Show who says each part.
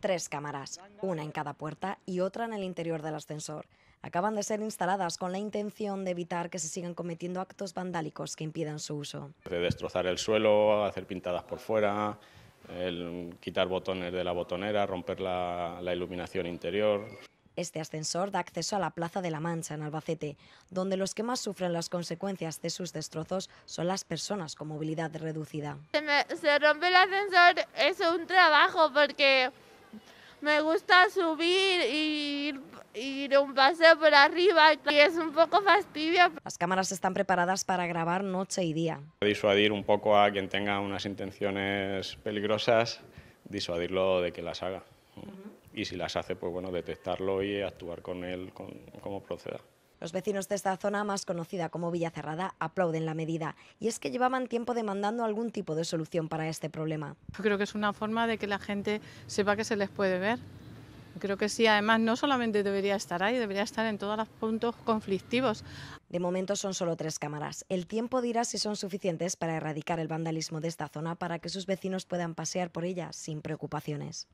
Speaker 1: Tres cámaras, una en cada puerta y otra en el interior del ascensor, acaban de ser instaladas con la intención de evitar que se sigan cometiendo actos vandálicos que impidan su uso.
Speaker 2: De destrozar el suelo, hacer pintadas por fuera, quitar botones de la botonera, romper la, iluminación interior.
Speaker 1: Este ascensor da acceso a la Plaza de la Mancha, en Albacete, donde los que más sufren las consecuencias de sus destrozos son las personas con movilidad reducida.
Speaker 2: se rompe el ascensor, es un trabajo porque me gusta subir y ir, un paseo por
Speaker 1: arriba y es un poco fastidio. Las cámaras están preparadas para grabar noche y día.
Speaker 2: Disuadir un poco a quien tenga unas intenciones peligrosas, disuadirlo de que las haga. Y si las hace, pues bueno, detectarlo y actuar con él con, como proceda.
Speaker 1: Los vecinos de esta zona, más conocida como Villa Cerrada, aplauden la medida y es que llevaban tiempo demandando algún tipo de solución para este problema.
Speaker 2: Yo creo que es una forma de que la gente
Speaker 1: sepa que se les puede ver. Creo que sí, además no solamente debería estar ahí, debería estar en todos los puntos conflictivos. De momento son solo tres cámaras. El tiempo dirá si son suficientes para erradicar el vandalismo de esta zona para que sus vecinos puedan pasear por ella sin preocupaciones.